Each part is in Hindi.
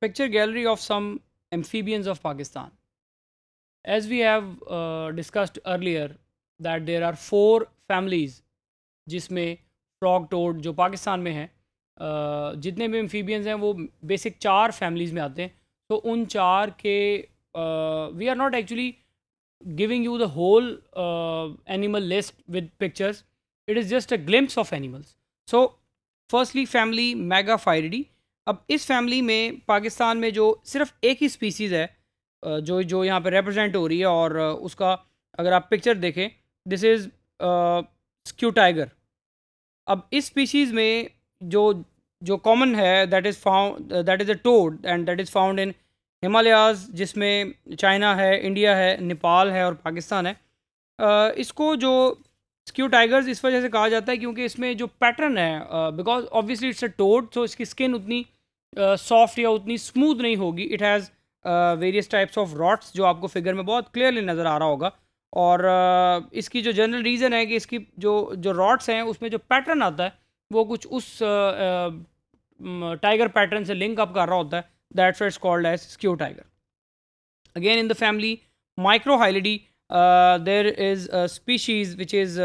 picture gallery of some amphibians of Pakistan. As we have uh, discussed earlier, that there are four families, jisme frog, toad, jo Pakistan mein hai. Uh, amphibians hain, wo basic char families mein aate hain. So un char ke we are not actually giving you the whole uh, animal list with pictures. It is just a glimpse of animals. So firstly, family Megaphyridae. अब इस फैमिली में पाकिस्तान में जो सिर्फ एक ही स्पीसीज़ है जो जो यहाँ पर रिप्रेजेंट हो रही है और उसका अगर आप पिक्चर देखें दिस इज़ स्क्यू टाइगर अब इस स्पीसीज़ में जो जो कॉमन है that is found that is a toad and that is found in Himalayas जिसमें चाइना है इंडिया है नेपाल है और पाकिस्तान है uh, इसको जो स्क्यू टाइगर्स इस वजह से कहा जाता है क्योंकि इसमें जो पैटर्न है because obviously it's a toad तो इसकी स्किन उतनी सॉफ्ट या उतनी स्मूथ नहीं होगी it has various types of warts जो आपको फिगर में बहुत क्लियरली नज़र आ रहा होगा और uh, इसकी जो जनरल रीज़न है कि इसकी जो जो रॉड्स हैं उसमें जो पैटर्न आता है वो कुछ उस टाइगर पैटर्न से लिंक अप कर रहा होता है that's it's called as skew tiger again in the family Microhylidae there is species which is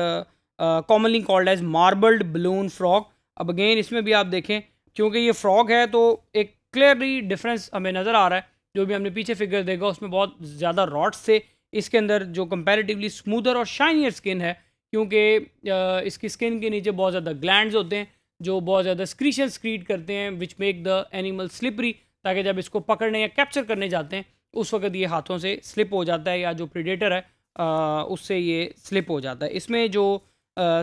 commonly called as marbled balloon frog अब अगेन इसमें भी आप देखें क्योंकि ये फ्रॉग है तो एक क्लियरली डिफरेंस हमें नज़र आ रहा है जो भी हमने पीछे फिगर देखा उसमें बहुत ज़्यादा रॉड्स थे इसके अंदर जो कंपेरेटिवली स्मूदर और शाइनियर स्किन है क्योंकि इसकी स्किन के नीचे बहुत ज़्यादा ग्लैंड होते हैं जो बहुत ज़्यादा स्क्रीशन स्क्रीट करते हैं which make the animal slippery ताकि जब इसको पकड़ने या कैप्चर करने जाते हैं उस वक्त ये हाथों से स्लिप हो जाता है या जो प्रीडेटर है आ, उससे ये स्लिप हो जाता है इसमें जो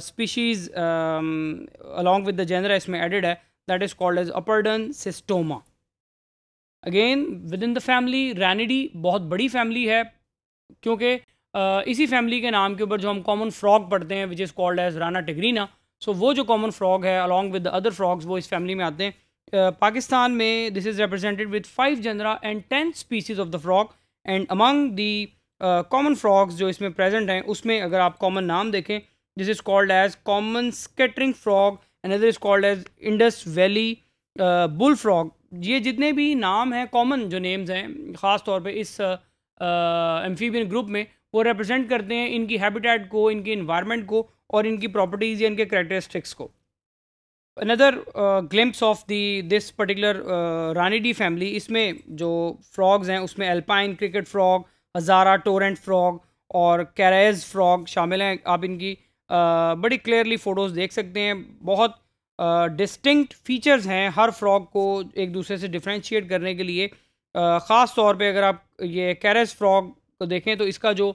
species along with the genera इसमें एडिड है that is called as Upperden cystoma. Again within the family Ranidae बहुत बड़ी फैमिली है क्योंकि इसी फैमिली के नाम के ऊपर जो हम कॉमन फ्रॉग पढ़ते हैं which is called as Rana tigrina so वो जो कॉमन फ्रॉग है अलॉन्ग विद अदर फ्रॉग्स वो इस फैमिली में आते हैं पाकिस्तान में this is represented with five genera and ten species of the frog and among the common frogs जो इसमें प्रेजेंट हैं उसमें अगर आप कॉमन नाम देखें this is called as common skittering frog another is called as Indus valley bull frog ये जितने भी नाम हैं कॉमन जो नेम्स हैं ख़ास तौर पर इस एम्फीबियन uh, ग्रुप uh, में वो रिप्रेजेंट करते हैं इनकी हैबिटेट को इनके इन्वायरमेंट को और इनकी प्रॉपर्टीज़ या इनके करेक्टरिस्टिक्स को another glimpse of the this particular Ranidae family इसमें जो फ्रॉग्स हैं उसमें alpine cricket frog Hazara torrent frog और कैरेज फ्रॉग शामिल हैं आप इनकी बड़ी क्लियरली फ़ोटोज़ देख सकते हैं बहुत डिस्टिंक्ट फीचर्स हैं हर फ्रॉग को एक दूसरे से डिफ्रेंशिएट करने के लिए ख़ास तौर पे अगर आप ये कैरस फ्रॉग को देखें तो इसका जो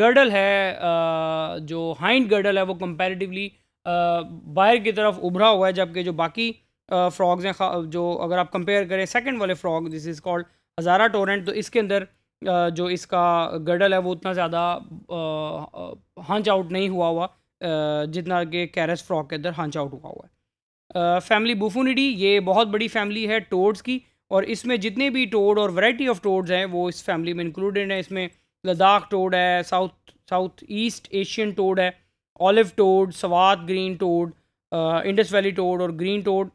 गर्डल है जो हाइंड गर्डल है वो कंपैरेटिवली बाहर की तरफ उभरा हुआ है जबकि जो बाकी फ्रॉग्स हैं जो अगर आप कंपेयर करें सेकंड वाले frog this is called Hazara torrent तो इसके अंदर जो इसका गडल है वो उतना ज़्यादा हंच आउट नहीं हुआ हुआ जितना कि कैरस फ्रॉक के अंदर हंच आउट हुआ हुआ है फैमिली बुफूनिडी ये बहुत बड़ी फैमिली है टोड्स की और इसमें जितने भी टोड और वैरायटी ऑफ टोड्स हैं वो इस फैमिली में इंक्लूडेड हैं इसमें लद्दाख टोड है south south east Asian toad है olive toad Swat green toad Indus valley toad और ग्रीन टोड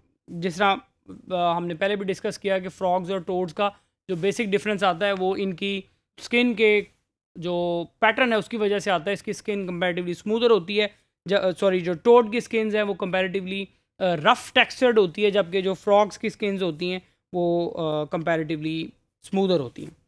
जिस तरह हमने पहले भी डिस्कस किया कि फ्रॉग्स और टोड्स का जो बेसिक डिफरेंस आता है वो इनकी स्किन के जो पैटर्न है उसकी वजह से आता है इसकी स्किन कंपेरेटिवली स्मूदर होती है सॉरी जो टोड की स्किन हैं वो कंपेरेटिवली रफ टेक्सचर्ड होती है जबकि जो फ्रॉग्स की स्किन्स होती हैं वो कंपेरेटिवली स्मूदर होती हैं